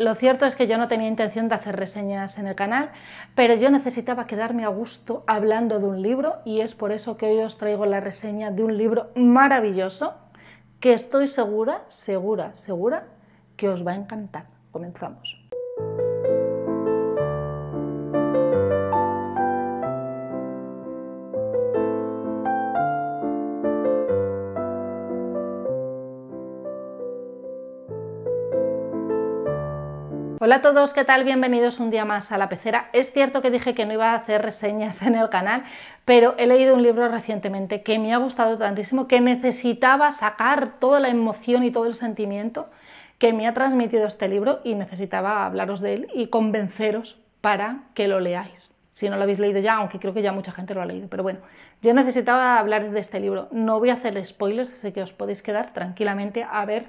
Lo cierto es que yo no tenía intención de hacer reseñas en el canal, pero yo necesitaba quedarme a gusto hablando de un libro y es por eso que hoy os traigo la reseña de un libro maravilloso que estoy segura, segura, segura que os va a encantar. Comenzamos. Hola a todos, ¿qué tal? Bienvenidos un día más a La Pecera. Es cierto que dije que no iba a hacer reseñas en el canal, pero he leído un libro recientemente que me ha gustado tantísimo, que necesitaba sacar toda la emoción y todo el sentimiento que me ha transmitido este libro y necesitaba hablaros de él y convenceros para que lo leáis. Si no lo habéis leído ya, aunque creo que ya mucha gente lo ha leído, pero bueno, yo necesitaba hablaros de este libro. No voy a hacer spoilers, sé que os podéis quedar tranquilamente a ver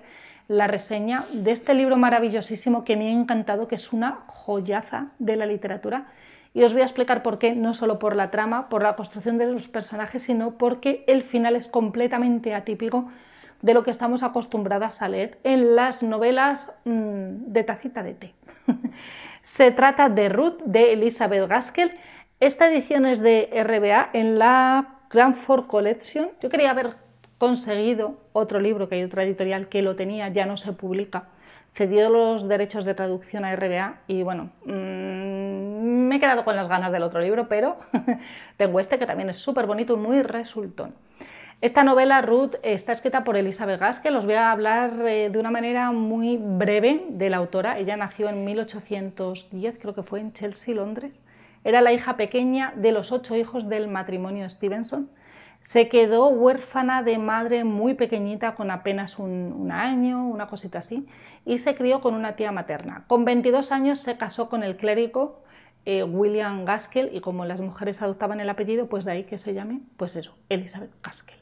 la reseña de este libro maravillosísimo que me ha encantado, que es una joyaza de la literatura. Y os voy a explicar por qué, no solo por la trama, por la construcción de los personajes, sino porque el final es completamente atípico de lo que estamos acostumbradas a leer en las novelas mm, de tacita de té. Se trata de Ruth, de Elizabeth Gaskell. Esta edición es de RBA en la Cranford Collection. Yo quería ver conseguido otro libro que hay otra editorial que lo tenía, ya no se publica. Cedió los derechos de traducción a RBA y bueno, mm, me he quedado con las ganas del otro libro, pero tengo este que también es súper bonito y muy resultón. Esta novela, Ruth, está escrita por Elizabeth Gaskell, que los voy a hablar eh, de una manera muy breve de la autora. Ella nació en 1810, creo que fue en Chelsea, Londres. Era la hija pequeña de los ocho hijos del matrimonio Stevenson se quedó huérfana de madre muy pequeñita, con apenas un, año, una cosita así, y se crió con una tía materna. Con 22 años se casó con el clérigo eh, William Gaskell, y como las mujeres adoptaban el apellido, pues de ahí que se llame, pues eso, Elizabeth Gaskell.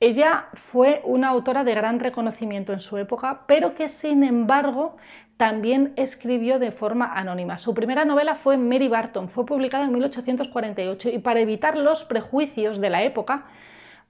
Ella fue una autora de gran reconocimiento en su época, pero que sin embargo también escribió de forma anónima. Su primera novela fue Mary Barton, fue publicada en 1848 y para evitar los prejuicios de la época,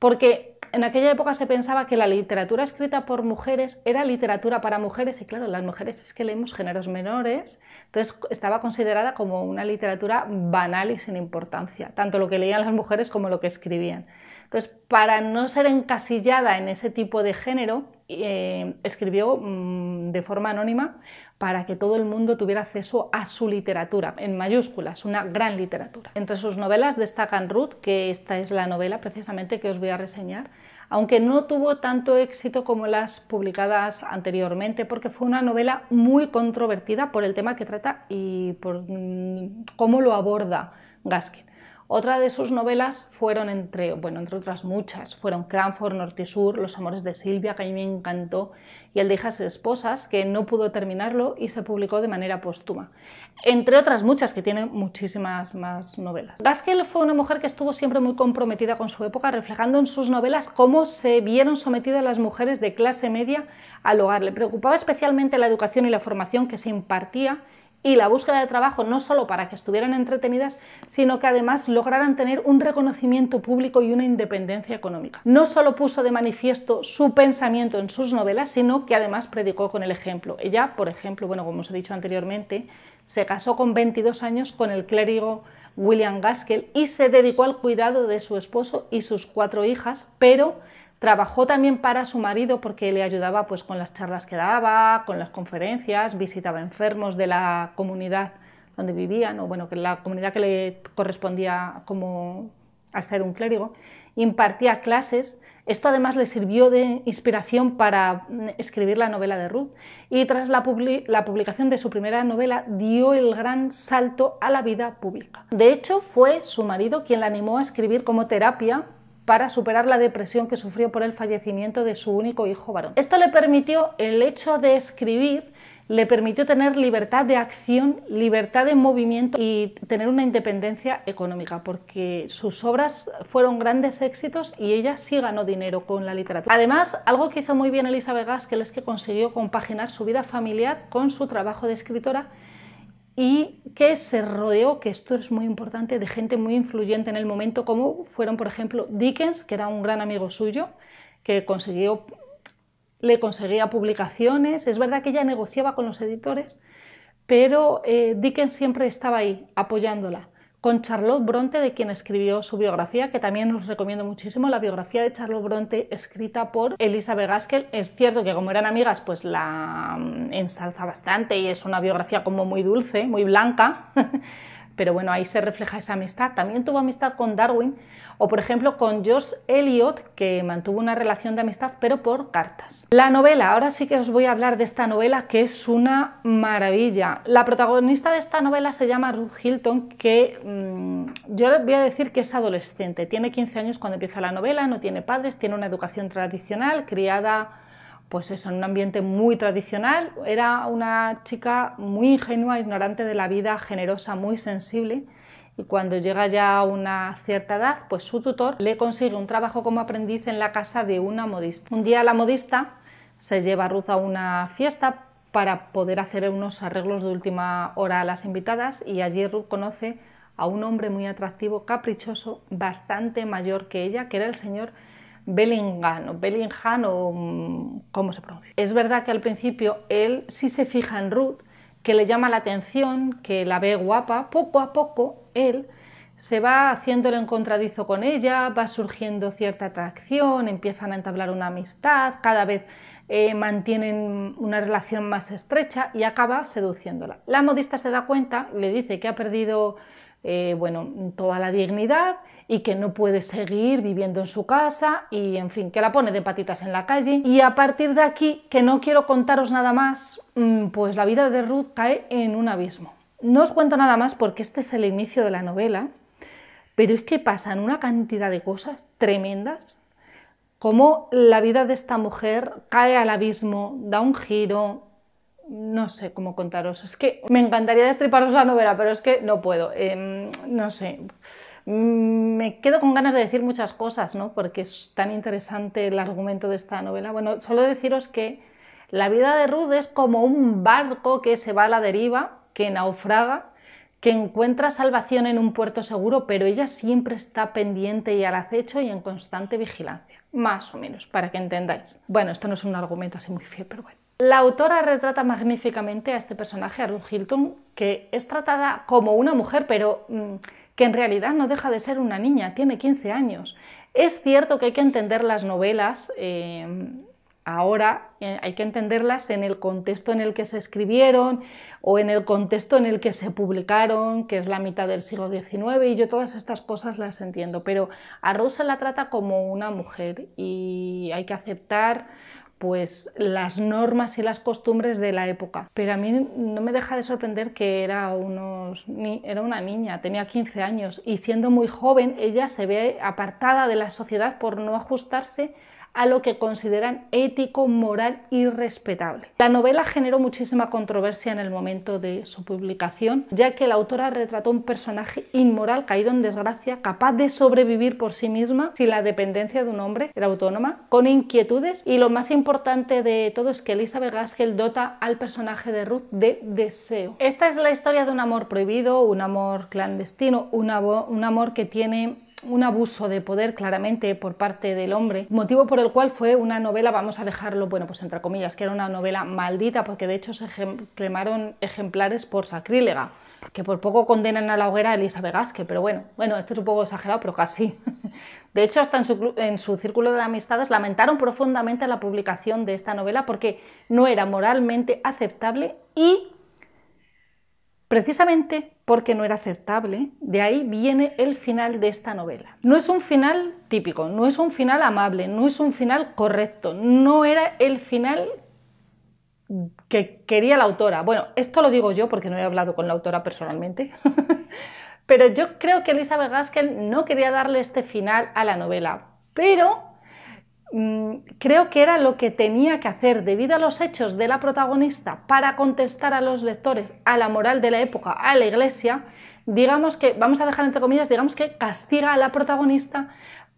porque en aquella época se pensaba que la literatura escrita por mujeres era literatura para mujeres y claro, las mujeres es que leemos géneros menores, entonces estaba considerada como una literatura banal y sin importancia, tanto lo que leían las mujeres como lo que escribían. Entonces, para no ser encasillada en ese tipo de género, eh, escribió mm, de forma anónima para que todo el mundo tuviera acceso a su literatura, en mayúsculas, una gran literatura. Entre sus novelas destacan Ruth, que esta es la novela precisamente que os voy a reseñar, aunque no tuvo tanto éxito como las publicadas anteriormente, porque fue una novela muy controvertida por el tema que trata y por mm, cómo lo aborda Gaskin. Otra de sus novelas fueron, entre, bueno, entre otras muchas, fueron Cranford, Norte y Sur, Los Amores de Silvia, que a mí me encantó, y El de Hijas y Esposas, que no pudo terminarlo y se publicó de manera póstuma. Entre otras muchas, que tiene muchísimas más novelas. Gaskell fue una mujer que estuvo siempre muy comprometida con su época, reflejando en sus novelas cómo se vieron sometidas las mujeres de clase media al hogar. Le preocupaba especialmente la educación y la formación que se impartía y la búsqueda de trabajo no solo para que estuvieran entretenidas, sino que además lograran tener un reconocimiento público y una independencia económica. No solo puso de manifiesto su pensamiento en sus novelas, sino que además predicó con el ejemplo. Ella, por ejemplo, bueno, como os he dicho anteriormente, se casó con 22 años con el clérigo William Gaskell y se dedicó al cuidado de su esposo y sus cuatro hijas, pero Trabajó también para su marido porque le ayudaba pues, con las charlas que daba, con las conferencias, visitaba enfermos de la comunidad donde vivían, o bueno, que la comunidad que le correspondía como al ser un clérigo, impartía clases. Esto además le sirvió de inspiración para mm, escribir la novela de Ruth y tras la, la, publicación de su primera novela dio el gran salto a la vida pública. De hecho, fue su marido quien la animó a escribir como terapia para superar la depresión que sufrió por el fallecimiento de su único hijo varón. Esto le permitió el hecho de escribir le permitió tener libertad de acción, libertad de movimiento y tener una independencia económica, porque sus obras fueron grandes éxitos y ella sí ganó dinero con la literatura. Además, algo que hizo muy bien Elizabeth Gaskell es que consiguió compaginar su vida familiar con su trabajo de escritora y que se rodeó, que esto es muy importante, de gente muy influyente en el momento, como fueron, por ejemplo, Dickens, que era un gran amigo suyo, que le conseguía publicaciones. Es verdad que ella negociaba con los editores, pero eh, Dickens siempre estaba ahí apoyándola con Charlotte Bronte, de quien escribió su biografía, que también os recomiendo muchísimo, la biografía de Charlotte Bronte escrita por Elizabeth Gaskell. Es cierto que como eran amigas, pues la mm, ensalza bastante y es una biografía como muy dulce, muy blanca, pero bueno, ahí se refleja esa amistad. También tuvo amistad con Darwin o, por ejemplo, con George Eliot, que mantuvo una relación de amistad, pero por cartas. La novela, ahora sí que os voy a hablar de esta novela, que es una maravilla. La protagonista de esta novela se llama Ruth Hilton, que yo mm, yo voy a decir que es adolescente. Tiene 15 años cuando empieza la novela, no tiene padres, tiene una educación tradicional, criada pues eso, en un ambiente muy tradicional. Era una chica muy ingenua, ignorante de la vida, generosa, muy sensible. Y cuando llega ya a una cierta edad, pues su tutor le consigue un trabajo como aprendiz en la casa de una modista. Un día la modista se lleva a Ruth a una fiesta para poder hacer unos arreglos de última hora a las invitadas y allí Ruth conoce a un hombre muy atractivo, caprichoso, bastante mayor que ella, que era el señor Bellingham o Bellingham mm, cómo se pronuncia. Es verdad que al principio él sí se fija en Ruth, que le llama la atención, que la ve guapa. Poco a poco él se va haciendo el encontradizo con ella, va surgiendo cierta atracción, empiezan a entablar una amistad, cada vez eh, mantienen una relación más estrecha y acaba seduciéndola. La modista se da cuenta, le dice que ha perdido eh, bueno, toda la dignidad y que no puede seguir viviendo en su casa y, en fin, que la pone de patitas en la calle. Y a partir de aquí, que no quiero contaros nada más, mm, pues la vida de Ruth cae en un abismo. No os cuento nada más porque este es el inicio de la novela, pero es que pasan una cantidad de cosas tremendas, como la vida de esta mujer cae al abismo, da un giro, no sé cómo contaros. Es que me encantaría destriparos la novela, pero es que no puedo. Em, no sé. Mm, me quedo con ganas de decir muchas cosas, ¿no? Porque es tan interesante el argumento de esta novela. Bueno, solo deciros que la vida de Ruth es como un barco que se va a la deriva, que naufraga que encuentra salvación en un puerto seguro, pero ella siempre está pendiente y al acecho y en constante vigilancia, más o menos, para que entendáis. Bueno, esto no es un argumento así muy fiel, pero bueno. La autora retrata magníficamente a este personaje, a Ruth Hilton, que es tratada como una mujer, pero mm, que en realidad no deja de ser una niña, tiene 15 años. Es cierto que hay que entender las novelas em, ahora, eh, hay que entenderlas en el contexto en el que se escribieron o en el contexto en el que se publicaron, que es la mitad del siglo XIX, y yo todas estas cosas las entiendo, pero a Ruth se la trata como una mujer y hay que aceptar pues las normas y las costumbres de la época. Pero a mí no me deja de sorprender que era, unos, era una niña, tenía 15 años y siendo muy joven ella se ve apartada de la sociedad por no ajustarse a lo que consideran ético, moral y respetable. La novela generó muchísima controversia en el momento de su publicación, ya que la autora retrató un personaje inmoral, caído en desgracia, capaz de sobrevivir por sí misma sin la dependencia de un hombre, era autónoma, con inquietudes y lo más importante de todo es que Elizabeth Gaskell dota al personaje de Ruth de deseo. Esta es la historia de un amor prohibido, un amor clandestino, un, amor, un amor que tiene un abuso de poder claramente por parte del hombre, motivo por el cual fue una novela, vamos a dejarlo, bueno, pues entre comillas, que era una novela maldita, porque de hecho se quemaron ejemplares por sacrílega, que por poco condenan a la hoguera a Elisa Vegasque, pero bueno, bueno, esto es un poco exagerado, pero casi. De hecho, hasta en su, en su círculo de amistades lamentaron profundamente la publicación de esta novela porque no era moralmente aceptable y precisamente porque no era aceptable, de ahí viene el final de esta novela. No es un final típico, no es un final amable, no es un final correcto, no era el final que quería la autora. Bueno, esto lo digo yo porque no he hablado con la autora personalmente, pero yo creo que Elizabeth Gaskell no quería darle este final a la novela, pero Mm, creo que era lo que tenía que hacer debido a los hechos de la protagonista para contestar a los lectores, a la moral de la época, a la iglesia, digamos que, vamos a dejar entre comillas, digamos que castiga a la protagonista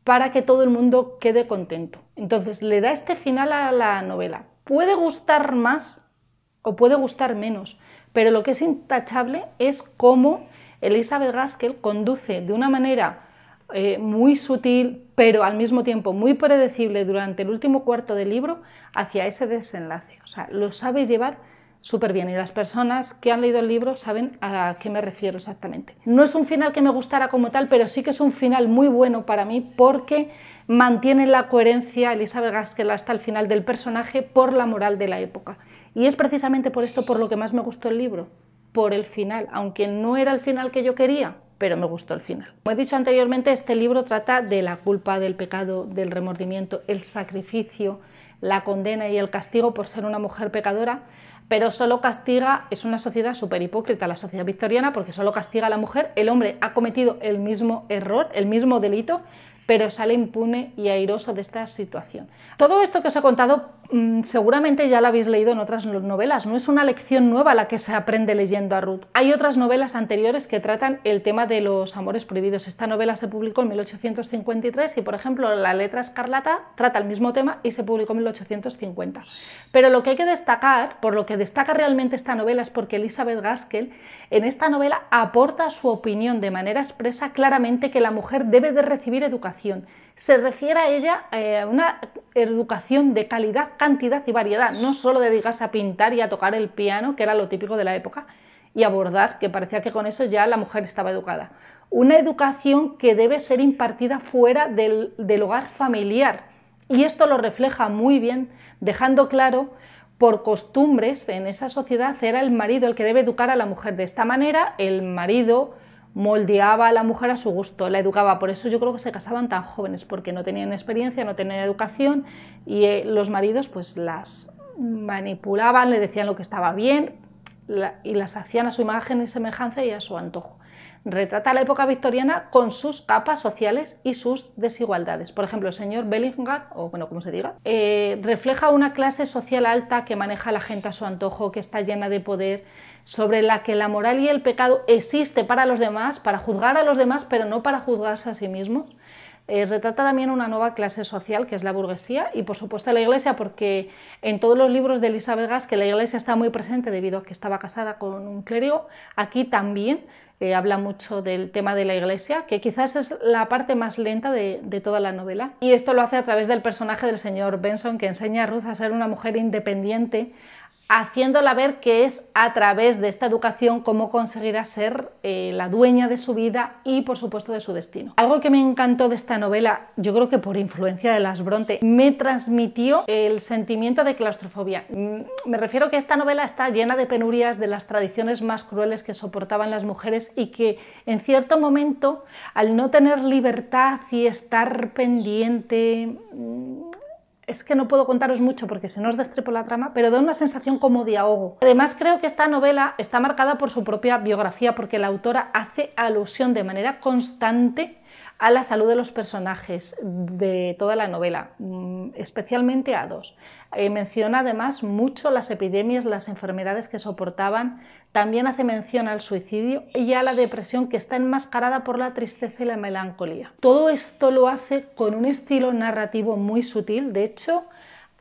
para que todo el mundo quede contento. Entonces le da este final a la novela. Puede gustar más o puede gustar menos, pero lo que es intachable es cómo Elizabeth Gaskell conduce de una manera eh, muy sutil, pero al mismo tiempo muy predecible durante el último cuarto del libro hacia ese desenlace. O sea, lo sabe llevar súper bien y las personas que han leído el libro saben a qué me refiero exactamente. No es un final que me gustara como tal, pero sí que es un final muy bueno para mí porque mantiene la coherencia Elizabeth Gaskell hasta el final del personaje por la moral de la época. Y es precisamente por esto por lo que más me gustó el libro, por el final, aunque no era el final que yo quería, pero me gustó el final. Como he dicho anteriormente, este libro trata de la culpa, del pecado, del remordimiento, el sacrificio, la condena y el castigo por ser una mujer pecadora, pero solo castiga, es una sociedad súper hipócrita, la sociedad victoriana, porque solo castiga a la mujer, el hombre ha cometido el mismo error, el mismo delito, pero sale impune y airoso de esta situación. Todo esto que os he contado Mm, seguramente ya la habéis leído en otras novelas, no es una lección nueva la que se aprende leyendo a Ruth. Hay otras novelas anteriores que tratan el tema de los amores prohibidos. Esta novela se publicó en 1853 y, por ejemplo, La letra escarlata trata el mismo tema y se publicó en 1850. Pero lo que hay que destacar, por lo que destaca realmente esta novela, es porque Elizabeth Gaskell en esta novela aporta su opinión de manera expresa claramente que la mujer debe de recibir educación se refiere a ella a eh, una educación de calidad, cantidad y variedad, no solo dedicarse a pintar y a tocar el piano, que era lo típico de la época, y abordar, que parecía que con eso ya la mujer estaba educada. Una educación que debe ser impartida fuera del, del hogar familiar. Y esto lo refleja muy bien, dejando claro por costumbres en esa sociedad era el marido el que debe educar a la mujer. De esta manera, el marido moldeaba a la mujer a su gusto, la educaba. Por eso yo creo que se casaban tan jóvenes, porque no tenían experiencia, no tenían educación y eh, los maridos pues las manipulaban, le decían lo que estaba bien y las hacían a su imagen y semejanza y a su antojo retrata la época victoriana con sus capas sociales y sus desigualdades. Por ejemplo, el señor Bellingham, o bueno, como se diga, eh, refleja una clase social alta que maneja a la gente a su antojo, que está llena de poder, sobre la que la moral y el pecado existe para los demás, para juzgar a los demás, pero no para juzgarse a sí mismos. Eh, retrata también una nueva clase social que es la burguesía y por supuesto la iglesia porque en todos los libros de Elizabeth Gas que la iglesia está muy presente debido a que estaba casada con un clérigo, aquí también que habla mucho del tema de la iglesia, que quizás es la parte más lenta de, de, toda la novela. Y esto lo hace a través del personaje del señor Benson, que enseña a Ruth a ser una mujer independiente, haciéndola ver que es a través de esta educación cómo conseguirá ser eh, la dueña de su vida y por supuesto de su destino. Algo que me encantó de esta novela, yo creo que por influencia de las Bronte, me transmitió el sentimiento de claustrofobia. Mm, me refiero que esta novela está llena de penurias, de las tradiciones más crueles que soportaban las mujeres y que en cierto momento, al no tener libertad y estar pendiente mm, es que no puedo contaros mucho porque se nos destrepo la trama, pero da una sensación como de ahogo. Además, creo que esta novela está marcada por su propia biografía porque la autora hace alusión de manera constante a la salud de los personajes de toda la novela, mm, especialmente a dos. Eh, menciona además mucho las epidemias, las enfermedades que soportaban también hace mención al suicidio y a la depresión que está enmascarada por la tristeza y la melancolía. Todo esto lo hace con un estilo narrativo muy sutil, de hecho,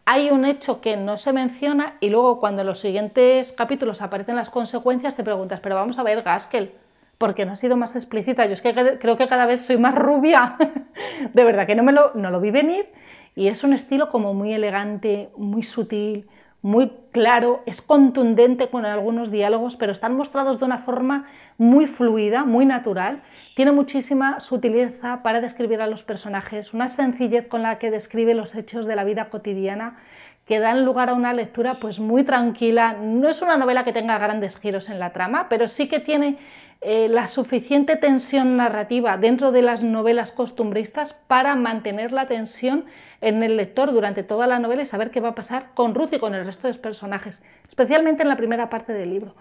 hay un hecho que no se menciona y luego cuando en los siguientes capítulos aparecen las consecuencias te preguntas, pero vamos a ver, Gaskell, porque no ha sido más explícita? Yo es que creo que cada vez soy más rubia, de verdad que no, me lo, no lo vi venir y es un estilo como muy elegante, muy sutil, muy claro, es contundente con algunos diálogos, pero están mostrados de una forma muy fluida, muy natural. Tiene muchísima sutileza para describir a los personajes, una sencillez con la que describe los hechos de la vida cotidiana que dan lugar a una lectura pues muy tranquila. No es una novela que tenga grandes giros en la trama, pero sí que tiene eh, la suficiente tensión narrativa dentro de las novelas costumbristas para mantener la tensión en el lector durante toda la novela y saber qué va a pasar con Ruth y con el resto de los personajes, especialmente en la primera parte del libro.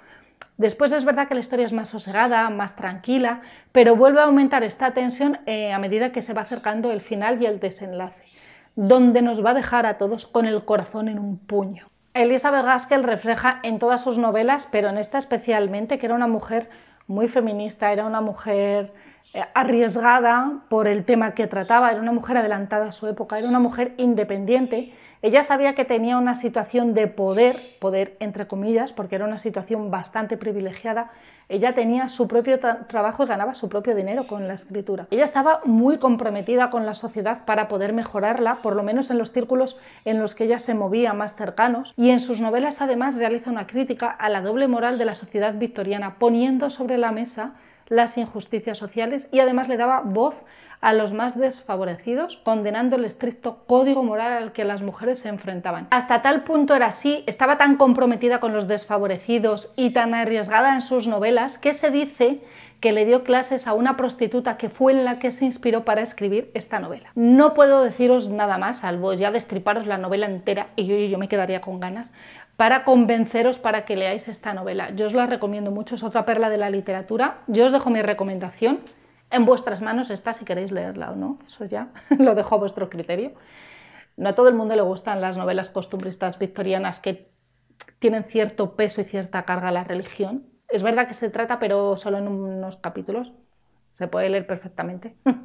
Después es verdad que la historia es más sosegada, más tranquila, pero vuelve a aumentar esta tensión eh, a medida que se va acercando el final y el desenlace donde nos va a dejar a todos con el corazón en un puño. Elizabeth Gaskell refleja en todas sus novelas, pero en esta especialmente, que era una mujer muy feminista, era una mujer eh, arriesgada por el tema que trataba, era una mujer adelantada a su época, era una mujer independiente. Ella sabía que tenía una situación de poder, poder entre comillas, porque era una situación bastante privilegiada, ella tenía su propio trabajo y ganaba su propio dinero con la escritura. Ella estaba muy comprometida con la sociedad para poder mejorarla, por lo menos en los círculos en los que ella se movía más cercanos, y en sus novelas además realiza una crítica a la doble moral de la sociedad victoriana, poniendo sobre la mesa las injusticias sociales y además le daba voz a los más desfavorecidos, condenando el estricto código moral al que las mujeres se enfrentaban. Hasta tal punto era así, estaba tan comprometida con los desfavorecidos y tan arriesgada en sus novelas que se dice que le dio clases a una prostituta que fue en la que se inspiró para escribir esta novela. No puedo deciros nada más, salvo ya destriparos la novela entera, y yo, yo me quedaría con ganas, para convenceros para que leáis esta novela. Yo os la recomiendo mucho, es otra perla de la literatura. Yo os dejo mi recomendación en vuestras manos está si queréis leerla o no, eso ya lo dejo a vuestro criterio. No a todo el mundo le gustan las novelas costumbristas victorianas que tienen cierto peso y cierta carga a la religión. Es verdad que se trata, pero solo en unos capítulos, se puede leer perfectamente.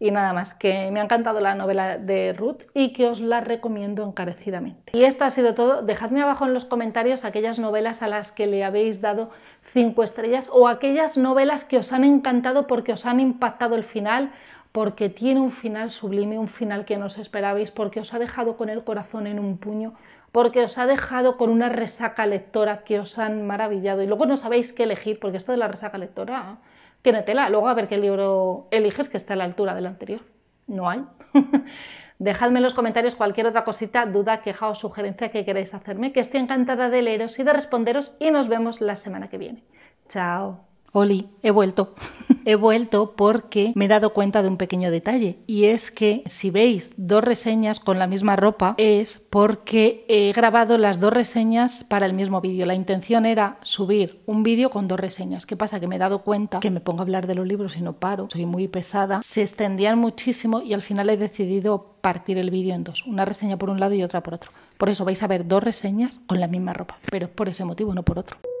y nada más, que me ha encantado la novela de Ruth y que os la recomiendo encarecidamente. Y esto ha sido todo. Dejadme abajo en los comentarios aquellas novelas a las que le habéis dado cinco estrellas o aquellas novelas que os han encantado porque os han impactado el final porque tiene un final sublime, un final que no os esperabais, porque os ha dejado con el corazón en un puño, porque os ha dejado con una resaca lectora que os han maravillado y luego no sabéis qué elegir, porque esto de la resaca lectora tiene Luego a ver qué libro eliges que está a la altura del anterior. No hay. Dejadme en los comentarios cualquier otra cosita, duda, queja o sugerencia que queráis hacerme, que estoy encantada de leeros y de responderos y nos vemos la semana que viene. Chao. Oli, he vuelto. he vuelto porque me he dado cuenta de un pequeño detalle y es que si veis dos reseñas con la misma ropa es porque he grabado las dos reseñas para el mismo vídeo. La intención era subir un vídeo con dos reseñas. ¿Qué pasa? Que me he dado cuenta que me pongo a hablar de los libros y no paro. Soy muy pesada. Se extendían muchísimo y al final he decidido partir el vídeo en dos. Una reseña por un lado y otra por otro. Por eso vais a ver dos reseñas con la misma ropa, pero por ese motivo, no por otro.